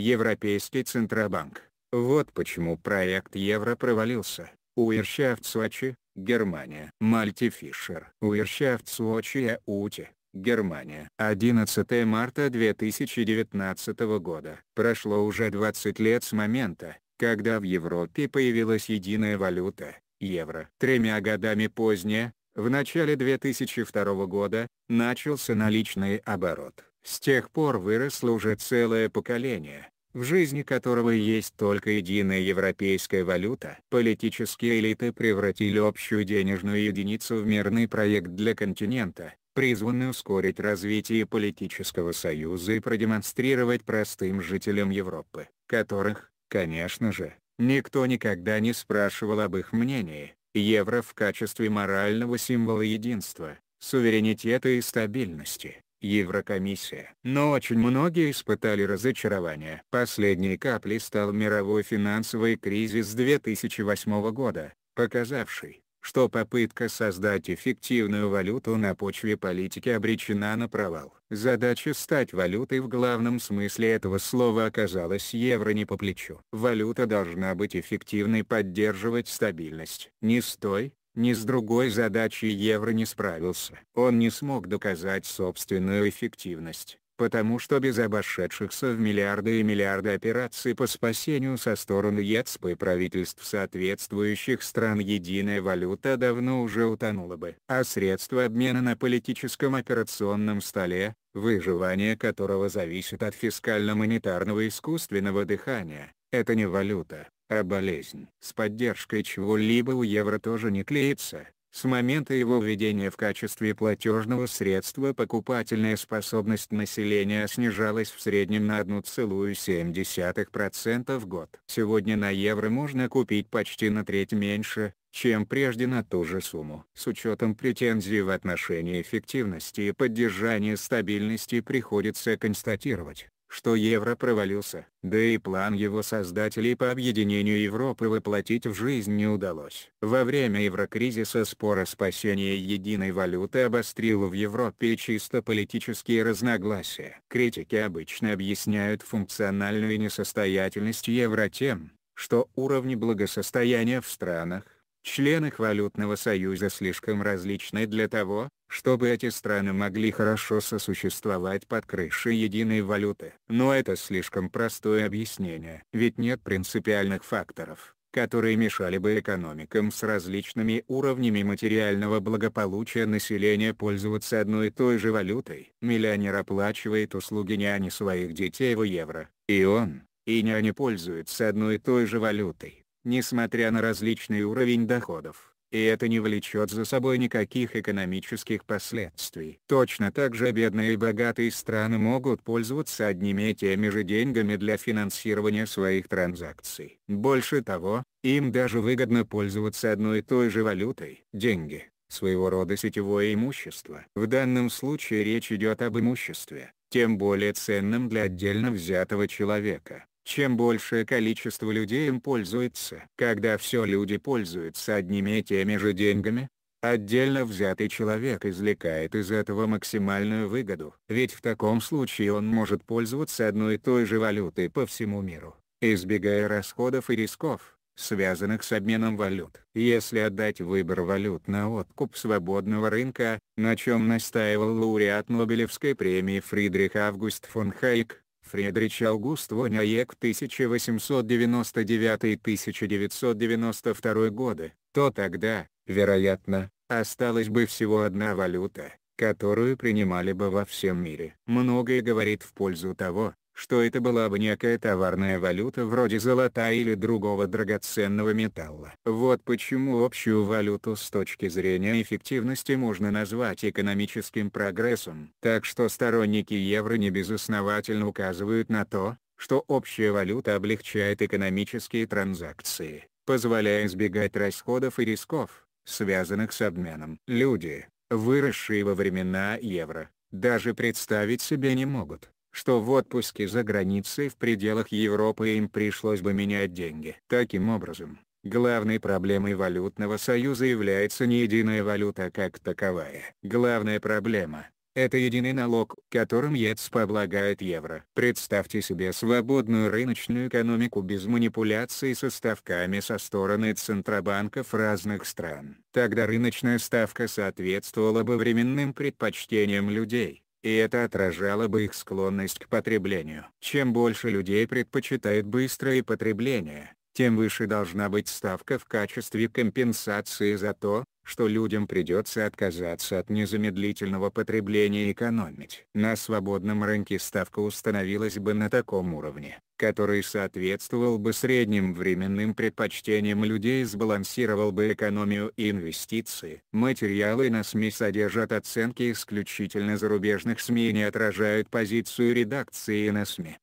Европейский Центробанк. Вот почему проект евро провалился. Уиршафт Германия. Мальтифишер, Фишер. Уиршафт Ути, Германия. 11 марта 2019 года. Прошло уже 20 лет с момента, когда в Европе появилась единая валюта – евро. Тремя годами позднее, в начале 2002 года, начался наличный оборот. С тех пор выросло уже целое поколение, в жизни которого есть только единая европейская валюта. Политические элиты превратили общую денежную единицу в мирный проект для континента, призванный ускорить развитие политического союза и продемонстрировать простым жителям Европы, которых, конечно же, никто никогда не спрашивал об их мнении, евро в качестве морального символа единства, суверенитета и стабильности. Еврокомиссия. Но очень многие испытали разочарование. Последней каплей стал мировой финансовый кризис 2008 года, показавший, что попытка создать эффективную валюту на почве политики обречена на провал. Задача стать валютой в главном смысле этого слова оказалась евро не по плечу. Валюта должна быть эффективной поддерживать стабильность. Не стой? ни с другой задачей Евро не справился. Он не смог доказать собственную эффективность, потому что без обошедшихся в миллиарды и миллиарды операций по спасению со стороны ЕЦП и правительств соответствующих стран единая валюта давно уже утонула бы. А средства обмена на политическом операционном столе, выживание которого зависит от фискально-монетарного искусственного дыхания, это не валюта, а болезнь. С поддержкой чего-либо у евро тоже не клеится. С момента его введения в качестве платежного средства покупательная способность населения снижалась в среднем на 1,7% в год. Сегодня на евро можно купить почти на треть меньше, чем прежде на ту же сумму. С учетом претензий в отношении эффективности и поддержания стабильности приходится констатировать, что евро провалился. Да и план его создателей по объединению Европы воплотить в жизнь не удалось. Во время еврокризиса спор о спасении единой валюты обострил в Европе чисто политические разногласия. Критики обычно объясняют функциональную несостоятельность евро тем, что уровни благосостояния в странах, членах валютного союза слишком различны для того, чтобы эти страны могли хорошо сосуществовать под крышей единой валюты. Но это слишком простое объяснение. Ведь нет принципиальных факторов, которые мешали бы экономикам с различными уровнями материального благополучия населения пользоваться одной и той же валютой. Миллионер оплачивает услуги няни своих детей в евро, и он, и няня пользуются одной и той же валютой, несмотря на различный уровень доходов и это не влечет за собой никаких экономических последствий. Точно так же бедные и богатые страны могут пользоваться одними и теми же деньгами для финансирования своих транзакций. Больше того, им даже выгодно пользоваться одной и той же валютой. Деньги – своего рода сетевое имущество. В данном случае речь идет об имуществе, тем более ценным для отдельно взятого человека чем большее количество людей им пользуется. Когда все люди пользуются одними и теми же деньгами, отдельно взятый человек извлекает из этого максимальную выгоду. Ведь в таком случае он может пользоваться одной и той же валютой по всему миру, избегая расходов и рисков связанных с обменом валют. Если отдать выбор валют на откуп свободного рынка, на чем настаивал лауреат Нобелевской премии Фридрих Август фон Хайк. Фридрич Аугуст фон Айек 1899-1992 годы, то тогда, вероятно, осталась бы всего одна валюта, которую принимали бы во всем мире. Многое говорит в пользу того, что это была бы некая товарная валюта вроде золота или другого драгоценного металла. Вот почему общую валюту с точки зрения эффективности можно назвать экономическим прогрессом. Так что сторонники евро не безосновательно указывают на то, что общая валюта облегчает экономические транзакции, позволяя избегать расходов и рисков, связанных с обменом. Люди, выросшие во времена евро, даже представить себе не могут, что в отпуске за границей в пределах Европы им пришлось бы менять деньги. Таким образом, главной проблемой валютного союза является не единая валюта как таковая. Главная проблема – это единый налог, которым ЕЦ облагает евро. Представьте себе свободную рыночную экономику без манипуляций со ставками со стороны центробанков разных стран. Тогда рыночная ставка соответствовала бы временным предпочтениям людей и это отражало бы их склонность к потреблению. Чем больше людей предпочитает быстрое потребление, тем выше должна быть ставка в качестве компенсации за то, что людям придется отказаться от незамедлительного потребления и экономить. На свободном рынке ставка установилась бы на таком уровне, который соответствовал бы средним временным предпочтениям людей и сбалансировал бы экономию и инвестиции. Материалы на СМИ содержат оценки исключительно зарубежных СМИ и не отражают позицию редакции на СМИ.